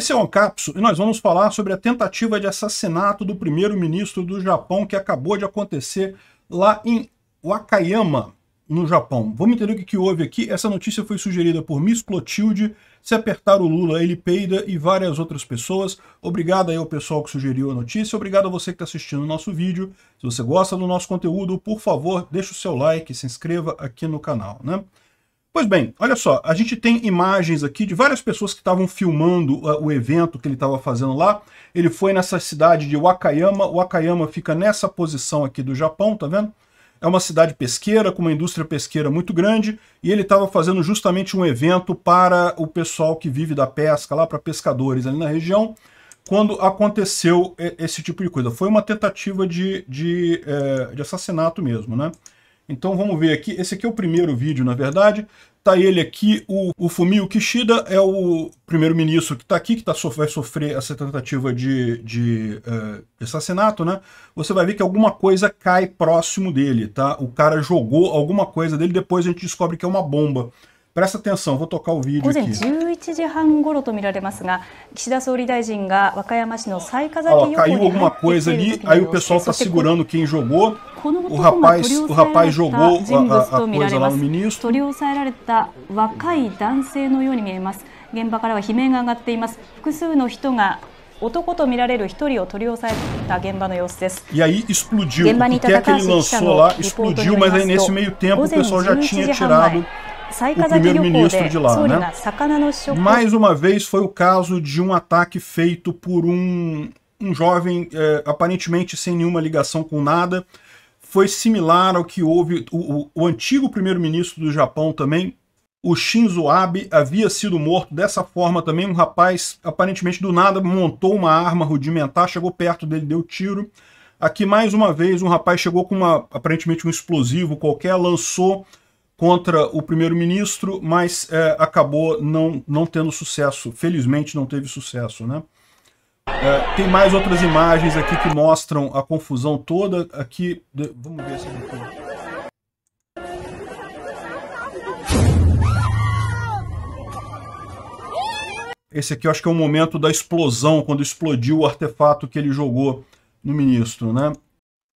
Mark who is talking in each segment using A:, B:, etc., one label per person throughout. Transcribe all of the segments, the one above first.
A: Esse é o Ancapso e nós vamos falar sobre a tentativa de assassinato do primeiro-ministro do Japão que acabou de acontecer lá em Wakayama, no Japão. Vamos entender o que, que houve aqui. Essa notícia foi sugerida por Miss Clotilde. Se apertar o Lula, ele peida e várias outras pessoas. Obrigado aí ao pessoal que sugeriu a notícia. Obrigado a você que está assistindo o nosso vídeo. Se você gosta do nosso conteúdo, por favor, deixe o seu like, se inscreva aqui no canal, né? Pois bem, olha só, a gente tem imagens aqui de várias pessoas que estavam filmando uh, o evento que ele estava fazendo lá. Ele foi nessa cidade de Wakayama. Wakayama fica nessa posição aqui do Japão, tá vendo? É uma cidade pesqueira, com uma indústria pesqueira muito grande, e ele estava fazendo justamente um evento para o pessoal que vive da pesca lá, para pescadores ali na região, quando aconteceu esse tipo de coisa. Foi uma tentativa de, de, é, de assassinato mesmo, né? Então vamos ver aqui, esse aqui é o primeiro vídeo, na verdade. Tá ele aqui, o, o Fumio Kishida é o primeiro-ministro que está aqui, que tá, vai sofrer essa tentativa de, de, uh, eh, de assassinato, né? Você vai ver que alguma coisa cai próximo dele, tá? O cara jogou alguma coisa dele, depois a gente descobre que é uma bomba. Presta atenção, vou tocar o vídeo 午前11時半ごろと見られますが、岸田総理大臣が和歌山市の雑賀崎 caiu alguma coisa ali, aí o pessoal está segurando quem jogou. O rapaz, o rapaz jogou a, coisa ministro. 取り押さえられた若い男性のように見えます。現場からは悲鳴が上がっています。複数の人が男と見られる一人を取り押さえた現場の様子です。E aí explodiu. que é ele lançou lá explodiu, mas nesse meio tempo o pessoal já tinha tirado o primeiro-ministro de lá. Né? Mais uma vez foi o caso de um ataque feito por um, um jovem é, aparentemente sem nenhuma ligação com nada. Foi similar ao que houve o, o, o antigo primeiro-ministro do Japão também, o Shinzo Abe, havia sido morto dessa forma também. Um rapaz aparentemente do nada montou uma arma rudimentar, chegou perto dele, deu tiro. Aqui mais uma vez um rapaz chegou com uma aparentemente um explosivo qualquer, lançou contra o primeiro-ministro, mas é, acabou não, não tendo sucesso. Felizmente não teve sucesso, né? É, tem mais outras imagens aqui que mostram a confusão toda. Aqui, de, vamos ver se aqui. Esse aqui eu acho que é o momento da explosão, quando explodiu o artefato que ele jogou no ministro, né?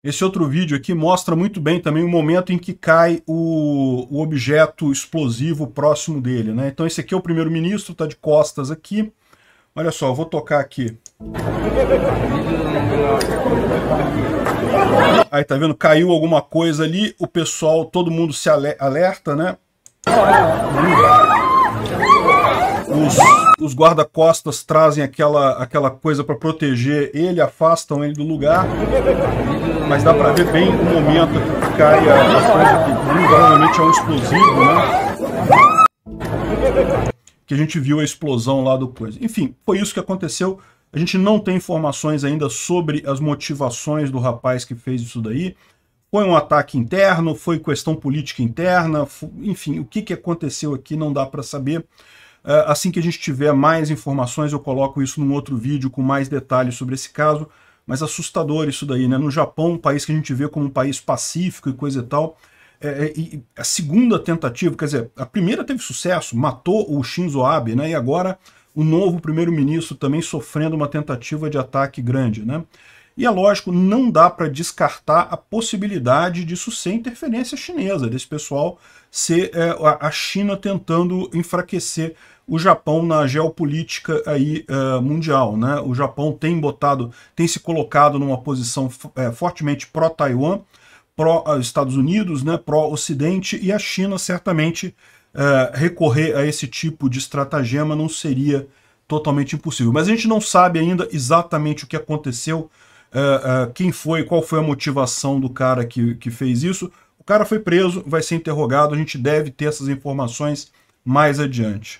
A: Esse outro vídeo aqui mostra muito bem também o momento em que cai o, o objeto explosivo próximo dele. Né? Então esse aqui é o primeiro-ministro, está de costas aqui. Olha só, eu vou tocar aqui. Aí tá vendo, caiu alguma coisa ali, o pessoal, todo mundo se alerta, né? Os, os guarda-costas trazem aquela, aquela coisa para proteger ele, afastam ele do lugar. Mas dá para ver bem o momento que cai a, a coisa que normalmente é um explosivo, né? Que a gente viu a explosão lá do coisa. Enfim, foi isso que aconteceu. A gente não tem informações ainda sobre as motivações do rapaz que fez isso daí. Foi um ataque interno, foi questão política interna, enfim, o que, que aconteceu aqui não dá para saber. Ah, assim que a gente tiver mais informações, eu coloco isso num outro vídeo com mais detalhes sobre esse caso, mas assustador isso daí, né? No Japão, um país que a gente vê como um país pacífico e coisa e tal, é, é e a segunda tentativa, quer dizer, a primeira teve sucesso, matou o Shinzo Abe, né? E agora o novo primeiro-ministro também sofrendo uma tentativa de ataque grande, né? E é lógico, não dá para descartar a possibilidade disso ser interferência chinesa, desse pessoal ser é, a China tentando enfraquecer o Japão na geopolítica aí, uh, mundial. Né? O Japão tem botado, tem se colocado numa posição é, fortemente pró-Taiwan, pró-Estados eh, Unidos, né, pró-Ocidente, e a China certamente uh, recorrer a esse tipo de estratagema não seria totalmente impossível. Mas a gente não sabe ainda exatamente o que aconteceu, uh, quem foi, qual foi a motivação do cara que, que fez isso. O cara foi preso, vai ser interrogado, a gente deve ter essas informações mais adiante.